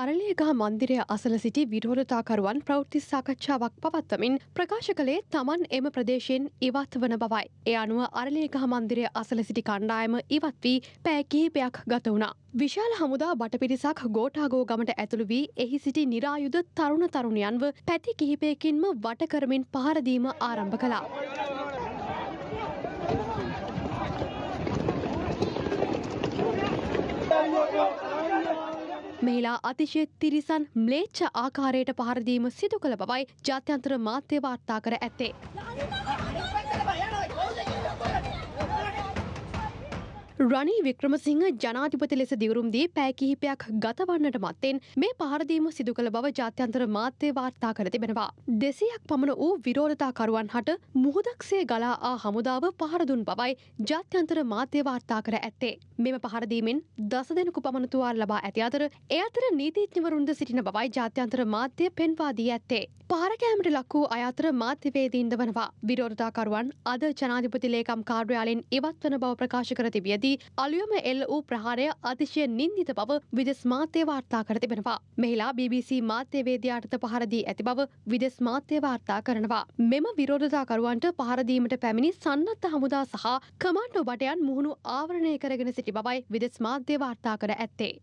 අරලියගහ මන්දිරය අසල සිටි විරෝධතාකරුවන් ප්‍රෞෘති සාකච්ඡාවක් පවත්වමින් ප්‍රකාශ කළේ තමන් එම ප්‍රදේශයෙන් ඉවත් වන බවයි. එය අනුව අරලියගහ මන්දිරය අසල සිටි කණ්ඩායම ඉවත් වී පෑකිහිපයක් ගත වුණා. විශාල හමුදා බටපිරිසක් ගෝටාගෝ ගමට ඇතුළු වී එහි සිටි නිරායුද තරුණ තරුණයන්ව පැති කිහිපයකින්ම වටකරමින් පහරදීම ආරම්භ කලා. මෙහිලා අතිශය තිරිසන් ම්ලේච්ච ආකාරයට පහරදීම සිදු කළ බවයි ජාත්‍යන්තර මාධ්‍ය වාර්තා කර ඇත්තේ. රනී වික්‍රමසිංහ ජනාධිපති ලෙස දිවුරුම්දී පෑ කිහිපයක් ගතවන්නට මත්තෙන් මේ පහරදීම සිදු කළ බව ජාත්‍යන්තර මාත්‍යය වාර්තා කර තිබෙනවා. දෙසයක් පමණ වූ විරෝධතාකරුවන් හට මුහදක්සේ ගලා ආ හමුදාව පහරදුන් බවයි ජාත්‍යන්තර මාත්‍ය වාර්තා කර ඇත්තේ. මෙම පහරදීමෙන් දස දෙනකු පමණතුවාර ලබා ඇති අතර එ අතර නීතිීත්‍යවරුන්ද සිටින බවයි ජාත්‍යන්තර මාත්‍යය පෙන්වාදී ඇත්තේ. පාරකෑමට ලක්වූ අයතර මාධ්‍යවේදීන්ද වනවා. විරෝධතාකරුවන් අද ජනාධිපති ලේකම් කාර්යාලෙන් ඉවත් වන බව ප්‍රකාශ කර තිබියදී අලුයම එල්ල වූ ප්‍රහාරය අතිශය නින්දිත බව විදෙස් මාත්‍යය වාර්තා කර තිබෙනවා. මෙහිලා BBC මාධ්‍යවේදයාටත පහරදී ඇති බව විදෙස් මාත්‍යය වාර්තා කරනවා. මෙම විරෝධතාකරුවන්ට පහරදීමට පැමිණි සන්නත්ත හමුදා සහ කමන්්ඩෝ බටයන් මුහුණු ආවරණය කරගෙන සිටි බවයි විදෙස් මාධ්‍ය වාර්තා කර ඇත්තේ.